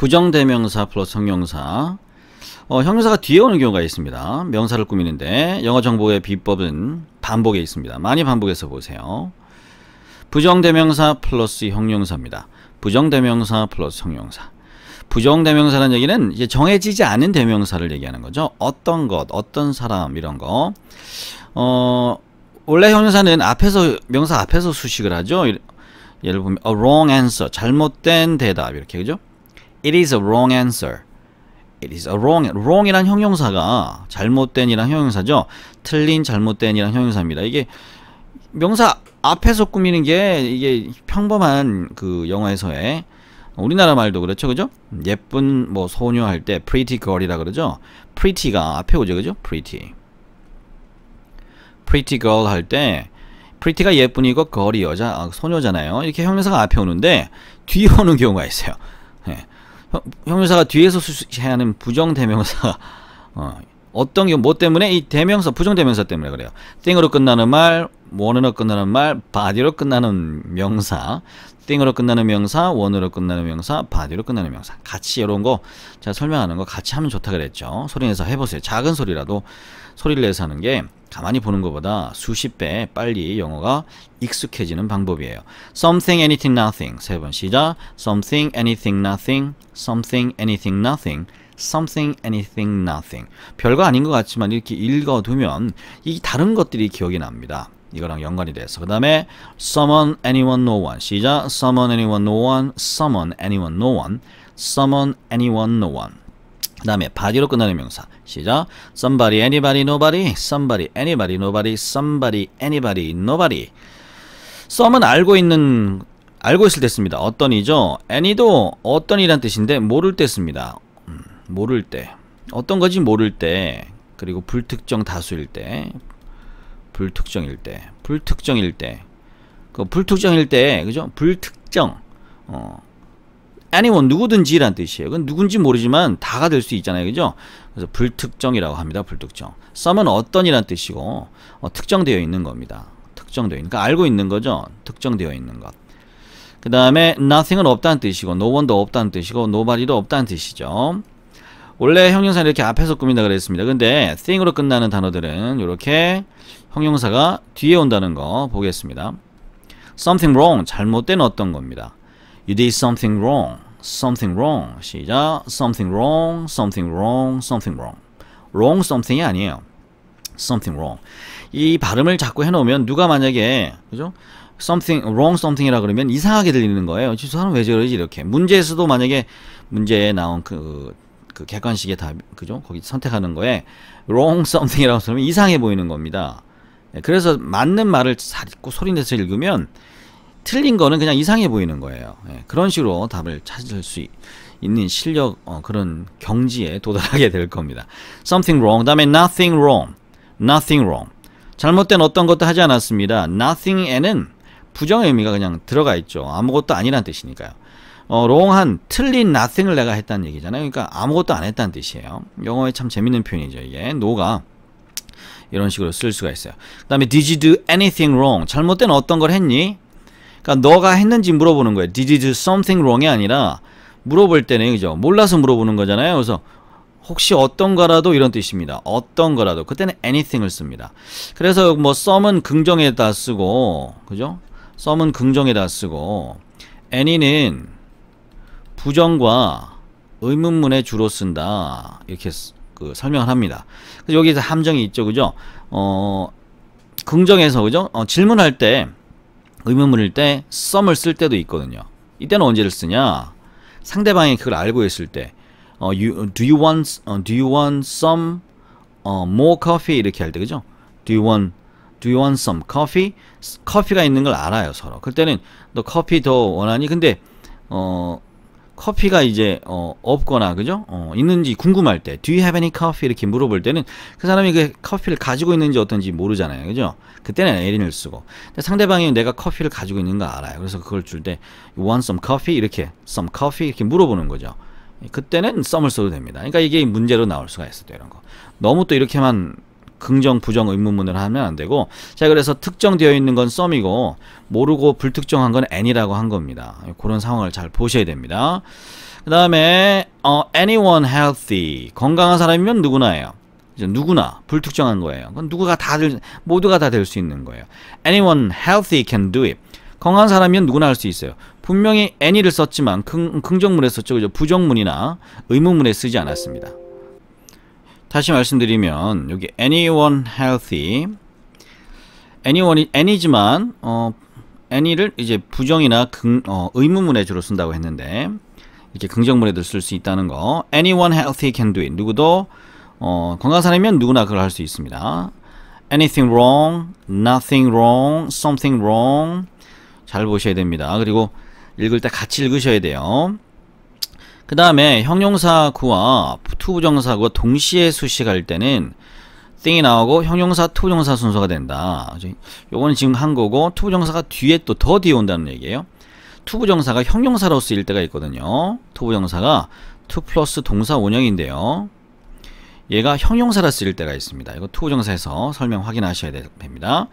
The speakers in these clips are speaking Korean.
부정대명사 플러스 형용사 어, 형용사가 뒤에 오는 경우가 있습니다. 명사를 꾸미는데 영어 정보의 비법은 반복에 있습니다. 많이 반복해서 보세요. 부정대명사 플러스 형용사입니다. 부정대명사 플러스 형용사. 부정대명사라는 얘기는 이제 정해지지 않은 대명사를 얘기하는 거죠. 어떤 것, 어떤 사람 이런 거. 어, 원래 형용사는 앞에서 명사 앞에서 수식을 하죠. 예를 보면 a wrong answer, 잘못된 대답 이렇게 그죠? It is a wrong answer. It is a wrong. wrong이란 형용사가 잘못된이란 형용사죠. 틀린 잘못된이란 형용사입니다. 이게 명사 앞에서 꾸미는 게 이게 평범한 그 영화에서의 우리나라 말도 그렇죠 그죠 예쁜 뭐 소녀 할 때 pretty girl이라 그러죠 pretty가 앞에 오죠 그죠 pretty pretty girl 할 때 pretty가 예쁜이고 girl이 여자 아, 소녀잖아요 이렇게 형용사가 앞에 오는데 뒤에 오는 경우가 있어요 네. 형, 용사가 뒤에서 수식해야하는 부정 대명사 어, 어떤 경우 뭐 때문에 이 대명사 부정 대명사 때문에 그래요. 땡으로 끝나는 말 원으로 끝나는 말, 바디로 끝나는 명사, 띵으로 끝나는 명사, 원으로 끝나는 명사, 바디로 끝나는 명사. 같이 이런 거 제가 설명하는 거 같이 하면 좋다 그랬죠. 소리 내서 해보세요. 작은 소리라도 소리를 내서 하는 게 가만히 보는 것보다 수십 배 빨리 영어가 익숙해지는 방법이에요. something, anything, nothing 세 번 시작 something, anything, nothing something, anything, nothing something, anything, nothing 별거 아닌 것 같지만 이렇게 읽어두면 이 다른 것들이 기억이 납니다. 이거랑 연관이 돼서 그 다음에 summon anyone no one 시작 summon anyone no one summon anyone no one summon anyone no one 그 다음에 바디로 끝나는 명사 시작 somebody anybody nobody somebody anybody nobody somebody anybody nobody 썸은 알고 있는 알고 있을 때 씁니다 어떤이죠 any도 어떤이란 뜻인데 모를 때 씁니다 모를 때 어떤 거지 모를 때 그리고 불특정 다수일 때 불특정일 때, 불특정일 때, 그 불특정일 때, 그죠? 불특정, 어, anyone 누구든지란 뜻이에요. 그건 누군지 모르지만 다가 될 수 있잖아요, 그죠? 그래서 불특정이라고 합니다. 불특정. 썸은 어떤이란 뜻이고 어, 특정되어 있는 겁니다. 특정되어 있는, 그러니까 알고 있는 거죠. 특정되어 있는 것. 그 다음에 nothing은 없다는 뜻이고 no one도 없다는 뜻이고 nobody도 없다는 뜻이죠. 원래 형용사는 이렇게 앞에서 꾸민다 그랬습니다. 근데 thing으로 끝나는 단어들은 이렇게 형용사가 뒤에 온다는 거 보겠습니다. something wrong 잘못된 어떤 겁니다. You did something wrong. something wrong. 시작. something wrong. something wrong. something wrong. wrong something이 아니에요. something wrong. 이 발음을 자꾸 해 놓으면 누가 만약에 그죠? something wrong something이라 그러면 이상하게 들리는 거예요. 저 사람 왜 저러지 이렇게. 문제에서도 만약에 문제에 나온 그, 그 객관식의 답 그죠? 거기 선택하는 거에 wrong something이라고 쓰면 이상해 보이는 겁니다. 예, 그래서 맞는 말을 자꾸 소리내서 읽으면 틀린 거는 그냥 이상해 보이는 거예요. 예, 그런 식으로 답을 찾을 수 있는 실력 어, 그런 경지에 도달하게 될 겁니다. Something wrong. 다음에 nothing wrong. Nothing wrong. 잘못된 어떤 것도 하지 않았습니다. Nothing에는 부정의 의미가 그냥 들어가 있죠. 아무것도 아니란 뜻이니까요. 어, wrong한 틀린 nothing을 내가 했다는 얘기잖아요. 그러니까 아무것도 안 했다는 뜻이에요. 영어에 참 재밌는 표현이죠. 이게 no가 이런 식으로 쓸 수가 있어요. 그 다음에 Did you do anything wrong? 잘못된 어떤 걸 했니? 그러니까 너가 했는지 물어보는 거예요. Did you do something wrong이 아니라 물어볼 때는 그죠? 몰라서 물어보는 거잖아요. 그래서 혹시 어떤 거라도 이런 뜻입니다. 어떤 거라도 그때는 anything을 씁니다. 그래서 뭐 some은 긍정에다 쓰고 그죠? some은 긍정에다 쓰고 any는 부정과 의문문에 주로 쓴다. 이렇게 그 설명을 합니다. 여기서 함정이 있죠, 그죠? 어, 긍정에서 그죠? 어, 질문할 때 의문문일 때 썸을 쓸 때도 있거든요. 이때는 언제를 쓰냐? 상대방이 그걸 알고 있을 때 어, you, do you want 어, do you want some 어, more coffee 이렇게 할 때 그죠? do you want do you want some coffee? 커피가 있는 걸 알아요, 서로. 그때는 너 커피 더 원하니? 근데 어 커피가 이제 어, 없거나 그죠? 어, 있는지 궁금할 때 Do you have any coffee? 이렇게 물어볼 때는 그 사람이 그 커피를 가지고 있는지 어떤지 모르잖아요. 그죠? 그때는 에린을 쓰고 상대방이 내가 커피를 가지고 있는 거 알아요. 그래서 그걸 줄때 want some coffee? 이렇게 some coffee? 이렇게 물어보는 거죠. 그때는 썸을 써도 됩니다. 그러니까 이게 문제로 나올 수가 있어요. 이런 거. 너무 또 이렇게만 긍정 부정 의문문을 하면 안 되고 자 그래서 특정되어 있는 건 썸이고 모르고 불특정한 건 n이라고 한 겁니다. 그런 상황을 잘 보셔야 됩니다. 그 다음에 어, anyone healthy 건강한 사람이면 누구나예요. 누구나 불특정한 거예요. 그건 누구가 다들 모두가 다 될 수 있는 거예요. Anyone healthy can do it. 건강한 사람이면 누구나 할 수 있어요. 분명히 any를 썼지만 긍, 정문에 썼죠. 그죠? 부정문이나 의문문에 쓰지 않았습니다. 다시 말씀드리면 여기 anyone healthy anyone이 any지만 어 any를 이제 부정이나 긍, 어, 의문문에 주로 쓴다고 했는데 이렇게 긍정문에도 쓸 수 있다는 거 anyone healthy can do it 누구도 어, 건강한 사람이면 누구나 그걸 할 수 있습니다 anything wrong, nothing wrong, something wrong 잘 보셔야 됩니다 그리고 읽을 때 같이 읽으셔야 돼요 그 다음에 형용사 구와 투부정사구가 동시에 수식할 때는 thing이 나오고 형용사 투부정사 순서가 된다. 요거는 지금 한 거고 투부정사가 뒤에 또 더 뒤에 온다는 얘기예요. 투부정사가 형용사로 쓰일 때가 있거든요. 투부정사가 투 플러스 동사 원형인데요. 얘가 형용사로 쓰일 때가 있습니다. 이거 투부정사에서 설명 확인하셔야 됩니다.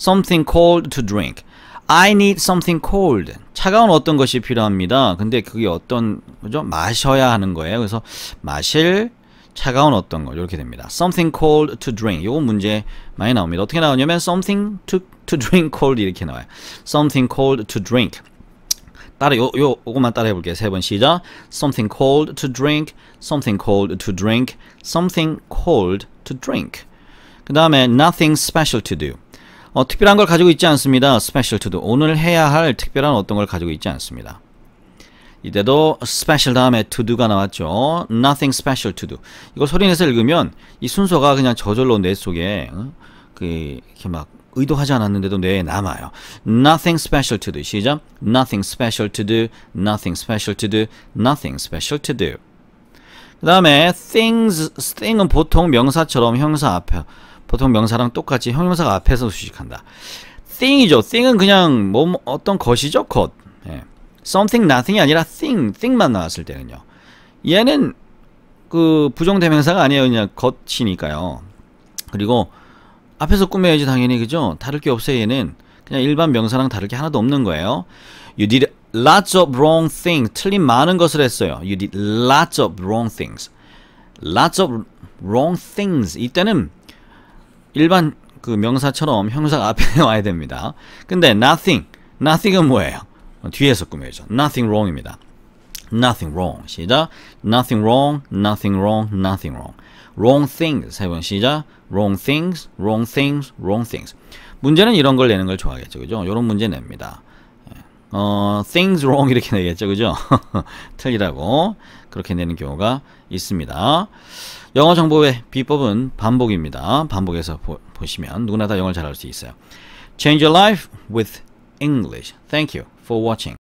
Something cold to drink. I need something cold. 차가운 어떤 것이 필요합니다. 근데 그게 어떤 거죠? 마셔야 하는 거예요. 그래서 마실 차가운 어떤 거 이렇게 됩니다. something cold to drink. 요건 문제 많이 나옵니다. 어떻게 나오냐면 something to to drink cold 이렇게 나와요. something cold to drink. 따라 요, 요 요것만 따라 해볼게요. 세 번 시작. something cold to drink, something cold to drink, something cold to drink. 그 다음에 nothing special to do. 어, 특별한 걸 가지고 있지 않습니다. special to do. 오늘 해야 할 특별한 어떤 걸 가지고 있지 않습니다. 이때도 special 다음에 to do가 나왔죠. nothing special to do. 이거 소리내서 읽으면 이 순서가 그냥 저절로 뇌 속에 그 이렇게 막 의도하지 않았는데도 뇌에 남아요. Nothing special to do. 시작. Nothing special to do. Nothing special to do. Nothing special to do. 그 다음에 things, thing은 보통 명사처럼 형사 앞에 보통 명사랑 똑같이 형용사가 앞에서 수식한다. thing이죠. thing은 그냥 뭐, 뭐 어떤 것이죠. 것. 예. something nothing이 아니라 thing, thing만 나왔을 때는요. 얘는 그 부정대명사가 아니에요. 그냥 것이니까요. 그리고 앞에서 꾸며야지 당연히 그죠? 다를 게 없어요. 얘는 그냥 일반 명사랑 다를 게 하나도 없는 거예요. You did lots of wrong things. 틀린 많은 것을 했어요. You did lots of wrong things. lots of wrong things. 이때는 일반 그 명사처럼 형사가 앞에 와야 됩니다. 근데 nothing, nothing은 뭐예요? 뒤에서 꾸며야죠. nothing wrong입니다. nothing wrong 시작 nothing wrong, nothing wrong, nothing wrong wrong things 세번 시작 wrong things, wrong things, wrong things 문제는 이런 걸 내는 걸 좋아하겠죠. 그죠? 이런 문제 냅니다. 어, things wrong 이렇게 되겠죠. 그죠? 틀리라고 그렇게 내는 경우가 있습니다. 영어 정보의 비법은 반복입니다. 반복해서 보, 시면 누구나 다 영어를 잘할 수 있어요. Change your life with English. Thank you for watching.